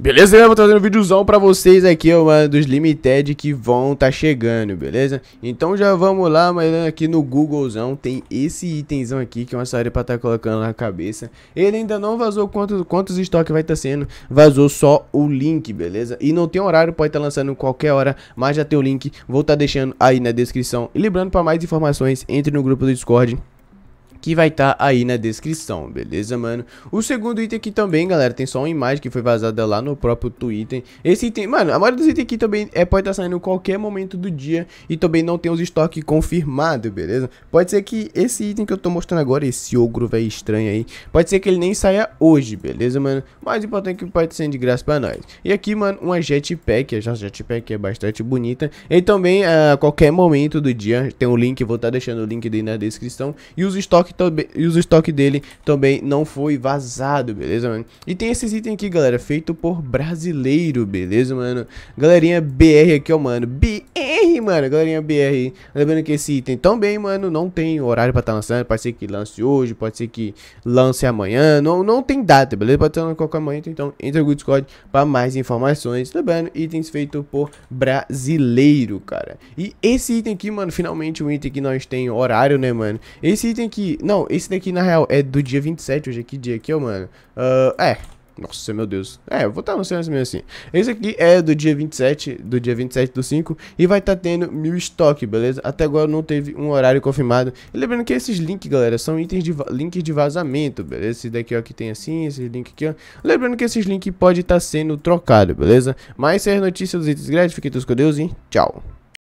Beleza, eu vou trazer um videozão pra vocês aqui, mano, dos Limited que vão tá chegando, beleza? Então já vamos lá, mas aqui no Googlezão tem esse itemzão aqui que é uma série pra tá colocando na cabeça. Ele ainda não vazou quantos, quantos estoques vai tá sendo, vazou só o link, beleza? E não tem horário, pode tá lançando qualquer hora, mas já tem o link, vou tá deixando aí na descrição. E lembrando, pra mais informações, entre no grupo do Discord, que vai estar tá aí na descrição, beleza, mano? O segundo item aqui também, galera, tem só uma imagem que foi vazada lá no próprio Twitter. Esse item, mano, a maioria dos itens aqui também é, pode estar tá saindo em qualquer momento do dia e também não tem os estoques confirmados, beleza? Pode ser que esse item que eu tô mostrando agora, esse ogro velho estranho aí, pode ser que ele nem saia hoje, beleza, mano? Mas o importante é que pode ser de graça pra nós. E aqui, mano, uma jetpack, a jetpack é bastante bonita e também a ah, qualquer momento do dia, tem um link, vou estar tá deixando o link aí na descrição e os estoques estoque e os estoque dele também não foi vazado, beleza, mano? E tem esses itens aqui, galera, feito por brasileiro, beleza, mano? Galerinha BR aqui, ó, mano. BR, mano, galerinha BR. Lembrando que esse item também, mano, não tem horário pra estar tá lançando. Pode ser que lance hoje, pode ser que lance amanhã. Não, não tem data, beleza? Pode estar lançando qualquer momento, então entra no Discord pra mais informações. Lembrando, itens feitos por brasileiro, cara. E esse item aqui, mano, finalmente um item que nós tem horário, né, mano? Esse item aqui não, esse daqui, na real, é do dia 27. Hoje é que dia aqui, ó, é, mano? Uh, é. Nossa, meu Deus. É, eu vou estar tá anunciando mesmo assim. Esse aqui é do dia 27, do dia 27 do 5, e vai estar tá tendo mil estoque, beleza? Até agora não teve um horário confirmado. E lembrando que esses links, galera, são itens de links de vazamento, beleza? Esse daqui, ó, que tem assim, esse link aqui, ó. Lembrando que esses links podem estar tá sendo trocados, beleza? Mas essa é a notícia dos itens grátis, fiquem todos com Deus e tchau.